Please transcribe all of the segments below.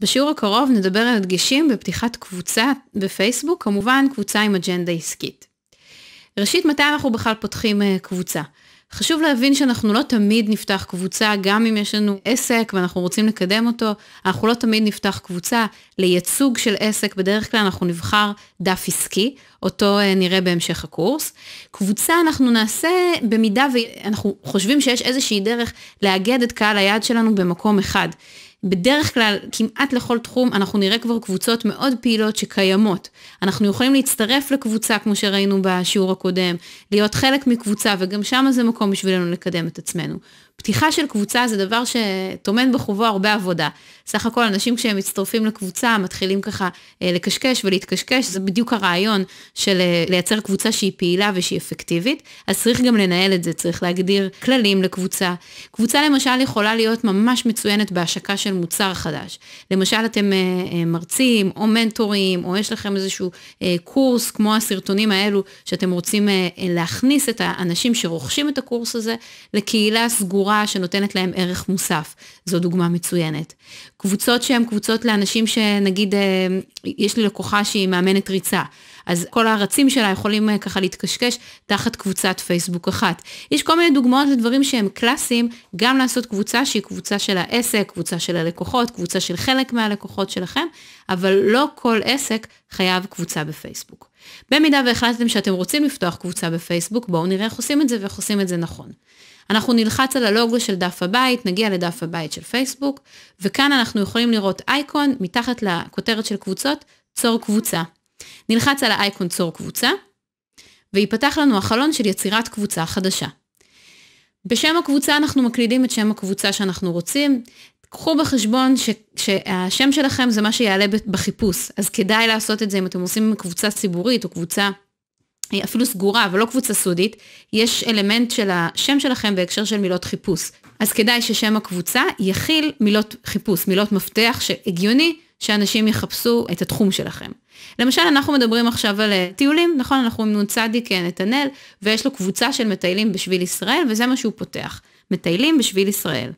בשיעור הקרוב נדבר על הדגשים בפתיחת קבוצה בפייסבוק, כמובן קבוצה עם אג'נדה עסקית. ראשית, מתי אנחנו בכלל פותחים אה, קבוצה? חשוב להבין שאנחנו לא תמיד נפתח קבוצה, גם אם יש לנו עסק ואנחנו רוצים לקדם אותו, אנחנו לא תמיד נפתח קבוצה. לייצוג של עסק, בדרך כלל אנחנו נבחר דף עסקי, אותו אה, נראה בהמשך הקורס. קבוצה אנחנו נעשה במידה ואנחנו חושבים שיש איזושהי דרך לאגד את קהל היעד שלנו במקום אחד. בדרך כלל, כמעט לכל תחום, אנחנו נראה כבר קבוצות מאוד פעילות שקיימות. אנחנו יכולים להצטרף לקבוצה, כמו שראינו בשיעור הקודם, להיות חלק מקבוצה, וגם שם זה מקום בשבילנו לקדם את עצמנו. פתיחה של קבוצה זה דבר שטומן בחובו הרבה עבודה. סך הכל אנשים כשהם מצטרפים לקבוצה מתחילים ככה אה, לקשקש ולהתקשקש, זה בדיוק הרעיון של אה, לייצר קבוצה שהיא פעילה ושהיא אפקטיבית, אז צריך גם לנהל את זה, צריך להגדיר כללים לקבוצה. קבוצה למשל יכולה להיות ממש מצוינת בהשקה של מוצר חדש. למשל אתם אה, מרצים או מנטורים, או יש לכם איזשהו קורס כמו הסרטונים האלו, שאתם רוצים להכניס את האנשים שרוכשים את הקורס הזה לקהילה סגורה. בצורה שנותנת להם ערך מוסף. זו דוגמה מצוינת. קבוצות שהן קבוצות לאנשים שנגיד, אה, יש לי לקוחה שהיא מאמנת ריצה. אז כל הרצים שלה יכולים אה, ככה להתקשקש תחת קבוצת פייסבוק אחת. יש כל מיני דוגמאות לדברים שהם קלאסיים, גם לעשות קבוצה שהיא קבוצה של העסק, קבוצה של הלקוחות, קבוצה של חלק מהלקוחות שלכם, אבל לא כל עסק חייב קבוצה בפייסבוק. במידה והחלטתם שאתם רוצים לפתוח קבוצה בפייסבוק, בואו נראה איך עושים את זה ואיך עושים את זה נכון. אנחנו נלחץ על הלוגו של דף הבית, נגיע לדף הבית של פייסבוק, וכאן אנחנו יכולים לראות אייקון מתחת לכותרת של קבוצות, צור קבוצה. נלחץ על האייקון צור קבוצה, וייפתח לנו החלון של יצירת קבוצה חדשה. בשם הקבוצה אנחנו מקלידים את שם הקבוצה שאנחנו רוצים, קחו בחשבון ש, שהשם שלכם זה מה שיעלה בחיפוש, אז כדאי לעשות את זה אם אתם עושים קבוצה ציבורית או קבוצה אה, אפילו סגורה אבל לא קבוצה סודית, יש אלמנט של השם שלכם בהקשר של מילות חיפוש. אז כדאי ששם הקבוצה יכיל מילות חיפוש, מילות מפתח שהגיוני שאנשים יחפשו את התחום שלכם. למשל, אנחנו מדברים עכשיו על אה, טיולים, נכון? אנחנו עם נ"צ נתנאל, ויש לו קבוצה של מטיילים בשביל ישראל, וזה מה שהוא פותח. מטיילים בשביל ישראל.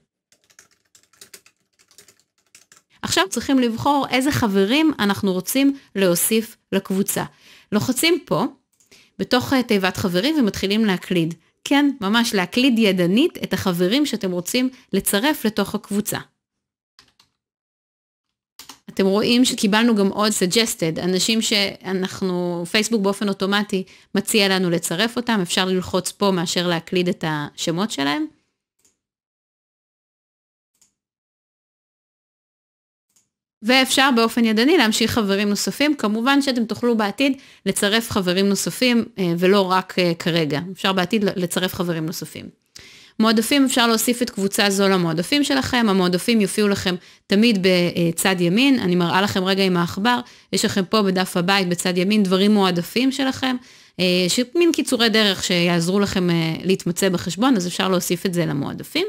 עכשיו צריכים לבחור איזה חברים אנחנו רוצים להוסיף לקבוצה. לוחצים פה, בתוך אה, תיבת חברים ומתחילים להקליד. כן, ממש להקליד ידנית את החברים שאתם רוצים לצרף לתוך הקבוצה. אתם רואים שקיבלנו גם עוד suggested, אנשים שאנחנו, פייסבוק באופן אוטומטי מציע לנו לצרף אותם, אפשר ללחוץ פה מאשר להקליד את השמות שלהם. ואפשר באופן ידני להמשיך חברים נוספים. כמובן שאתם תוכלו בעתיד לצרף חברים נוספים אה, ולא רק אה, כרגע, אפשר בעתיד לצרף חברים נוספים. מועדפים, אפשר להוסיף את קבוצה זו למועדפים שלכם, המועדפים יופיעו לכם תמיד בצד אה, ימין, אני מראה לכם רגע עם העכבר, יש לכם פה בדף הבית בצד ימין דברים מועדפים שלכם, מין קיצורי דרך שיעזרו לכם להתמצא בחשבון, אז אפשר להוסיף את זה למועדפים.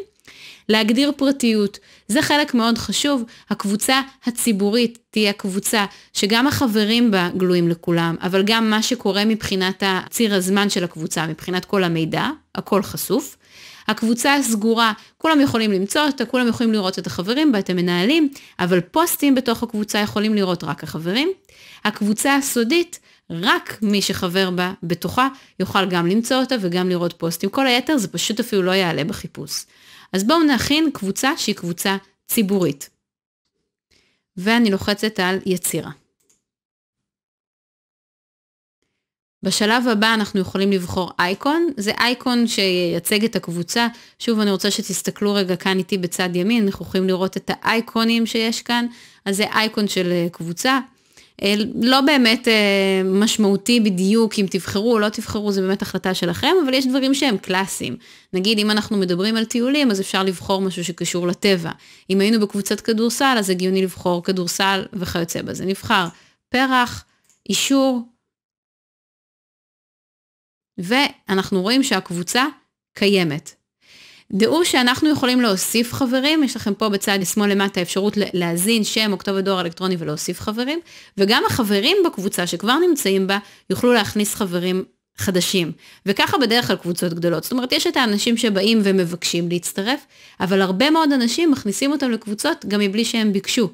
להגדיר פרטיות. זה חלק מאוד חשוב. הקבוצה הציבורית תהיה קבוצה שגם החברים בה גלויים לכולם, אבל גם מה שקורה מבחינת ציר הזמן של הקבוצה, מבחינת כל המידע, הכל חשוף. הקבוצה הסגורה, כולם יכולים למצוא אותה, כולם יכולים לראות את החברים בה, את המנהלים, אבל פוסטים בתוך הקבוצה יכולים לראות רק החברים. הקבוצה הסודית, רק מי שחבר בה בתוכה יוכל גם למצוא אותה וגם לראות פוסטים. כל היתר זה פשוט אפילו לא יעלה בחיפוש. אז בואו נכין קבוצה שהיא קבוצה ציבורית. ואני לוחצת על יצירה. בשלב הבא אנחנו יכולים לבחור אייקון, זה אייקון שייצג את הקבוצה. שוב, אני רוצה שתסתכלו רגע כאן איתי בצד ימין, אנחנו יכולים לראות את האייקונים שיש כאן, אז זה אייקון של אה, קבוצה, אה, לא באמת אה, משמעותי בדיוק אם תבחרו או לא תבחרו, זה באמת החלטה שלכם, אבל יש דברים שהם קלאסיים. נגיד, אם אנחנו מדברים על טיולים, אז אפשר לבחור משהו שקשור לטבע. אם היינו בקבוצת כדורסל, אז הגיוני לבחור כדורסל וכיוצא בזה. נבחר פרח, אישור, ואנחנו רואים שהקבוצה קיימת. דעו שאנחנו יכולים להוסיף חברים, יש לכם פה בצד שמאל למטה אפשרות להזין שם או כתובת דואר אלקטרוני ולהוסיף חברים, וגם החברים בקבוצה שכבר נמצאים בה יוכלו להכניס חברים חדשים. וככה בדרך כלל קבוצות גדולות. זאת אומרת, יש את האנשים שבאים ומבקשים להצטרף, אבל הרבה מאוד אנשים מכניסים אותם לקבוצות גם מבלי שהם ביקשו.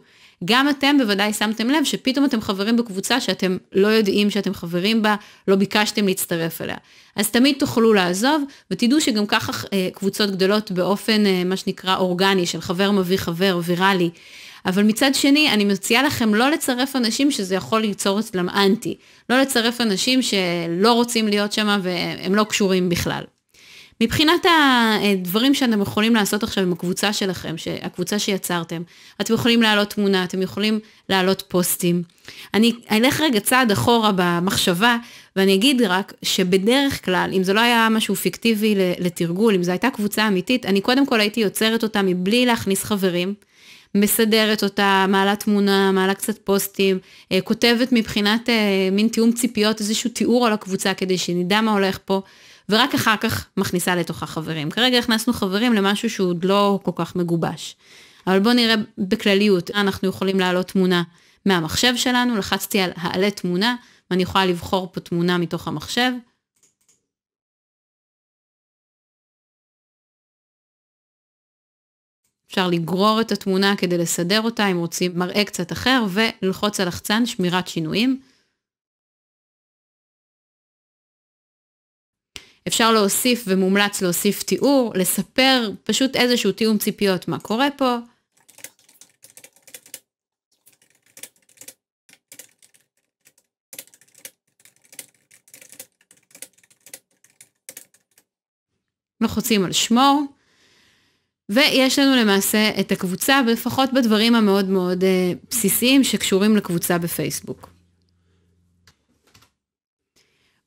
גם אתם בוודאי שמתם לב שפתאום אתם חברים בקבוצה שאתם לא יודעים שאתם חברים בה, לא ביקשתם להצטרף אליה. אז תמיד תוכלו לעזוב, ותדעו שגם ככה אה, קבוצות גדלות באופן, אה, מה שנקרא, אורגני, של חבר מביא חבר, ויראלי. אבל מצד שני, אני מציעה לכם לא לצרף אנשים שזה יכול ליצור אצלם אנטי. לא לצרף אנשים שלא רוצים להיות שם והם לא קשורים בכלל. מבחינת הדברים שאתם יכולים לעשות עכשיו עם הקבוצה שלכם, הקבוצה שיצרתם, אתם יכולים להעלות תמונה, אתם יכולים להעלות פוסטים. אני אלך רגע צעד אחורה במחשבה, ואני אגיד רק שבדרך כלל, אם זה לא היה משהו פיקטיבי לתרגול, אם זו הייתה קבוצה אמיתית, אני קודם כל הייתי יוצרת אותה מבלי להכניס חברים. מסדרת אותה, מעלה תמונה, מעלה קצת פוסטים, אה, כותבת מבחינת אה, מין תיאום ציפיות, איזשהו תיאור על הקבוצה כדי שנדע מה הולך פה. ורק אחר כך מכניסה לתוכה חברים. כרגע הכנסנו חברים למשהו שהוא עוד לא כל כך מגובש. אבל בואו נראה בכלליות, אנחנו יכולים להעלות תמונה מהמחשב שלנו, לחצתי על העלה תמונה, ואני יכולה לבחור פה תמונה מתוך המחשב. אפשר לגרור את התמונה כדי לסדר אותה אם רוצים מראה קצת אחר וללחוץ על לחצן שמירת שינויים. אפשר להוסיף ומומלץ להוסיף תיאור, לספר פשוט איזשהו תיאום ציפיות מה קורה פה. לוחצים על שמור, ויש לנו למעשה את הקבוצה, ולפחות בדברים המאוד מאוד אה, בסיסיים שקשורים לקבוצה בפייסבוק.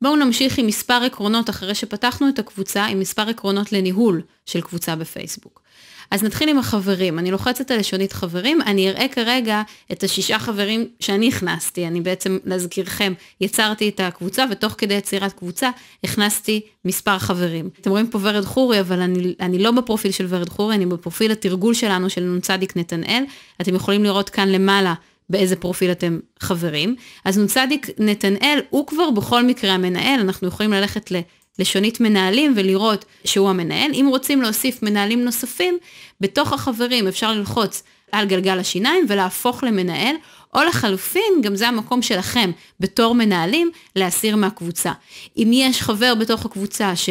בואו נמשיך עם מספר עקרונות אחרי שפתחנו את הקבוצה, עם מספר עקרונות לניהול של קבוצה בפייסבוק. אז נתחיל עם החברים. אני לוחצת על לשונית חברים, אני אראה כרגע את השישה חברים שאני הכנסתי. אני בעצם, להזכירכם, יצרתי את הקבוצה, ותוך כדי יצירת קבוצה הכנסתי מספר חברים. אתם רואים פה ורד חורי, אבל אני, אני לא בפרופיל של ורד חורי, אני בפרופיל התרגול שלנו, של נ"צ נתנאל. אתם יכולים לראות כאן למעלה באיזה פרופיל אתם חברים. אז נ"צ נתנאל הוא כבר בכל מקרה המנהל, אנחנו יכולים ללכת ל... לשונית מנהלים ולראות שהוא המנהל. אם רוצים להוסיף מנהלים נוספים, בתוך החברים אפשר ללחוץ על גלגל השיניים ולהפוך למנהל, או לחלופין, גם זה המקום שלכם בתור מנהלים להסיר מהקבוצה. אם יש חבר בתוך הקבוצה ש...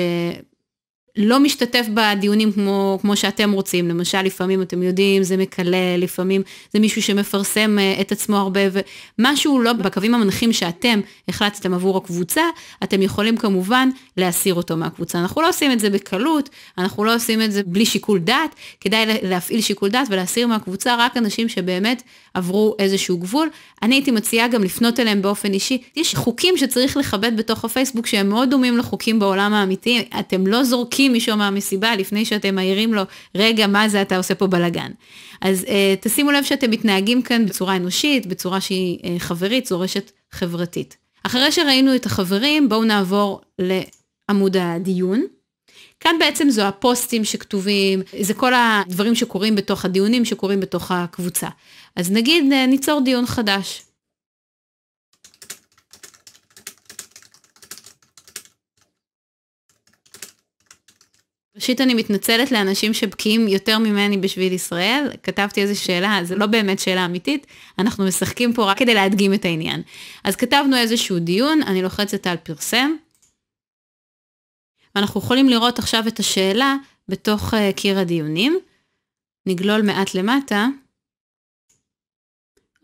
לא משתתף בדיונים כמו, כמו שאתם רוצים. למשל, לפעמים אתם יודעים, זה מקלל, לפעמים זה מישהו שמפרסם אה, את עצמו הרבה, ומשהו לא בקווים המנחים שאתם החלטתם עבור הקבוצה, אתם יכולים כמובן להסיר אותו מהקבוצה. אנחנו לא עושים את זה בקלות, אנחנו לא עושים את זה בלי שיקול דעת, כדאי להפעיל שיקול דעת ולהסיר מהקבוצה רק אנשים שבאמת עברו איזשהו גבול. אני הייתי מציעה גם לפנות אליהם באופן אישי. יש חוקים שצריך לכבד בתוך הפייסבוק שהם מאוד דומים לחוקים בעולם האמיתי, אתם לא זורקים. מרחיקים מישהו מהמסיבה לפני שאתם מעירים לו, רגע, מה זה אתה עושה פה בלאגן. אז אה, תשימו לב שאתם מתנהגים כאן בצורה אנושית, בצורה שהיא אה, חברית, זו רשת חברתית. אחרי שראינו את החברים, בואו נעבור לעמוד הדיון. כאן בעצם זו הפוסטים שכתובים, זה כל הדברים שקורים בתוך הדיונים שקורים בתוך הקבוצה. אז נגיד אה, ניצור דיון חדש. ראשית, אני מתנצלת לאנשים שבקיאים יותר ממני בשביל ישראל. כתבתי איזו שאלה, זו לא באמת שאלה אמיתית, אנחנו משחקים פה רק כדי להדגים את העניין. אז כתבנו איזשהו דיון, אני לוחצת על פרסם. ואנחנו יכולים לראות עכשיו את השאלה בתוך אה, קיר הדיונים. נגלול מעט למטה.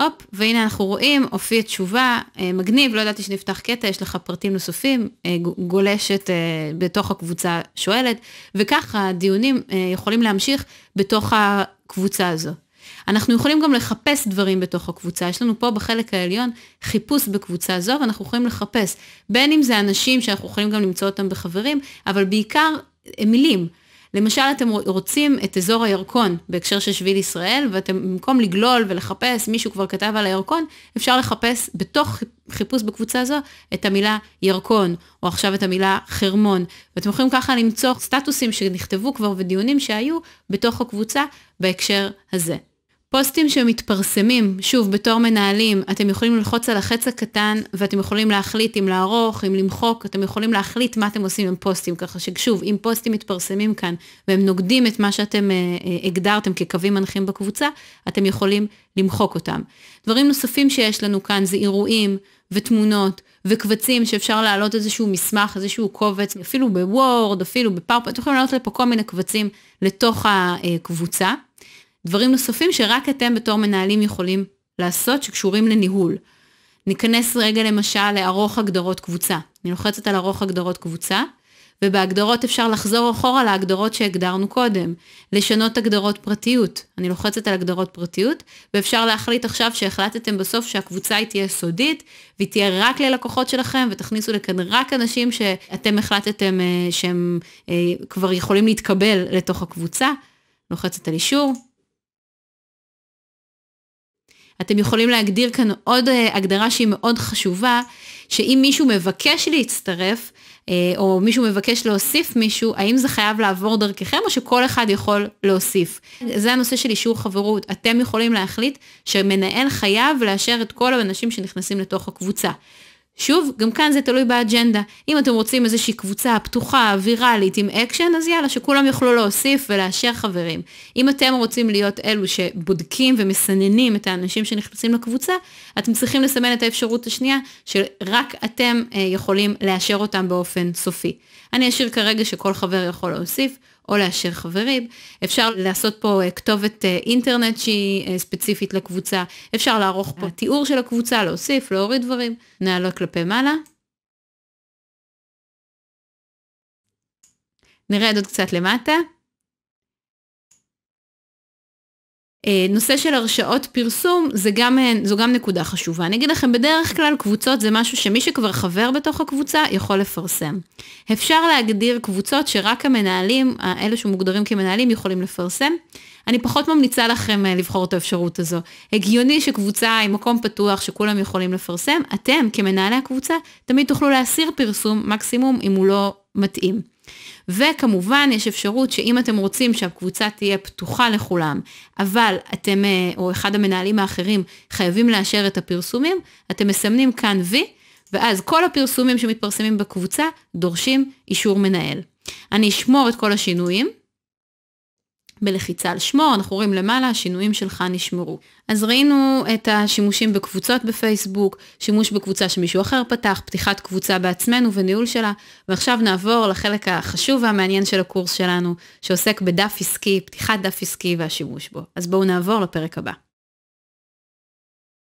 הופ, והנה אנחנו רואים, הופיע תשובה, אה, מגניב, לא ידעתי שנפתח קטע, יש לך פרטים נוספים, אה, גולשת אה, בתוך הקבוצה שואלת, וככה הדיונים יכולים להמשיך בתוך הקבוצה הזו. אנחנו יכולים גם לחפש דברים בתוך הקבוצה, יש לנו פה בחלק העליון חיפוש בקבוצה זו, ואנחנו יכולים לחפש, בין אם זה אנשים שאנחנו יכולים גם למצוא אותם בחברים, אבל בעיקר מילים. למשל, אתם רוצים את אזור הירקון בהקשר של שביל ישראל, ואתם במקום לגלול ולחפש, מישהו כבר כתב על הירקון, אפשר לחפש בתוך חיפוש בקבוצה זו את המילה ירקון, או עכשיו את המילה חרמון. ואתם יכולים ככה למצוא סטטוסים שנכתבו כבר ודיונים שהיו בתוך הקבוצה בהקשר הזה. פוסטים שמתפרסמים, שוב, בתור מנהלים, אתם יכולים ללחוץ על החץ הקטן ואתם יכולים להחליט אם לערוך, אם למחוק, אתם יכולים להחליט מה אתם עושים עם פוסטים, ככה ששוב, אם פוסטים מתפרסמים כאן והם נוגדים את מה שאתם אה, אה, הגדרתם כקווים מנחים בקבוצה, אתם יכולים למחוק אותם. דברים נוספים שיש לנו כאן זה אירועים ותמונות וקבצים שאפשר להעלות איזשהו מסמך, איזשהו קובץ, אפילו בוורד, אפילו בפאורפ, אתם יכולים לעלות לפה כל מיני קבצים לתוך הקבוצה. אה, דברים נוספים שרק אתם בתור מנהלים יכולים לעשות שקשורים לניהול. ניכנס רגע למשל לערוך הגדרות קבוצה. אני לוחצת על ערוך הגדרות קבוצה, ובהגדרות אפשר לחזור אחורה להגדרות שהגדרנו קודם. לשנות הגדרות פרטיות. אני לוחצת על הגדרות פרטיות, ואפשר להחליט עכשיו שהחלטתם בסוף שהקבוצה היא תהיה סודית, והיא תהיה רק ללקוחות שלכם, ותכניסו לכאן רק אנשים שאתם החלטתם אה, שהם אה, כבר יכולים להתקבל לתוך הקבוצה. לוחצת על אישור, אתם יכולים להגדיר כאן עוד אה, הגדרה שהיא מאוד חשובה, שאם מישהו מבקש להצטרף, אה, או מישהו מבקש להוסיף מישהו, האם זה חייב לעבור דרככם או שכל אחד יכול להוסיף? זה הנושא של אישור חברות. אתם יכולים להחליט שמנהל חייב לאשר את כל האנשים שנכנסים לתוך הקבוצה. שוב, גם כאן זה תלוי באג'נדה. אם אתם רוצים איזושהי קבוצה פתוחה, ויראלית, עם אקשן, אז יאללה, שכולם יוכלו להוסיף ולאשר חברים. אם אתם רוצים להיות אלו שבודקים ומסננים את האנשים שנכנסים לקבוצה, אתם צריכים לסמן את האפשרות השנייה שרק אתם אה, יכולים לאשר אותם באופן סופי. אני אשאיר כרגע שכל חבר יכול להוסיף. או להשאיר חברים. אפשר לעשות פה אה, כתובת אה, אינטרנט שהיא אה, ספציפית לקבוצה. אפשר לערוך פה תיאור של הקבוצה, להוסיף, להוריד דברים, נעלות כלפי מעלה. נרד עוד קצת למטה. אה, נושא של הרשאות פרסום זה גם, אה, זו גם נקודה חשובה. אני אגיד לכם, בדרך כלל קבוצות זה משהו שמי שכבר חבר בתוך הקבוצה יכול לפרסם. אפשר להגדיר קבוצות שרק המנהלים, אה, אלה שמוגדרים כמנהלים, יכולים לפרסם. אני פחות ממליצה לכם לבחור את האפשרות הזו. הגיוני שקבוצה עם מקום פתוח שכולם יכולים לפרסם, אתם כמנהלי הקבוצה תמיד תוכלו להסיר פרסום מקסימום אם הוא לא מתאים. וכמובן, יש אפשרות שאם אתם רוצים שהקבוצה תהיה פתוחה לכולם, אבל אתם, אה, או אחד המנהלים האחרים, חייבים לאשר את הפרסומים, אתם מסמנים כאן וי, ואז כל הפרסומים שמתפרסמים בקבוצה דורשים אישור מנהל. אני אשמור את כל השינויים, בלחיצה על שמו, אנחנו רואים למעלה, השינויים שלך נשמרו. אז ראינו את השימושים בקבוצות בפייסבוק, שימוש בקבוצה שמישהו אחר פתח, פתיחת קבוצה בעצמנו וניהול שלה, ועכשיו נעבור לחלק החשוב והמעניין של הקורס שלנו, שעוסק בדף עסקי, פתיחת דף עסקי והשימוש בו. אז בואו נעבור לפרק הבא.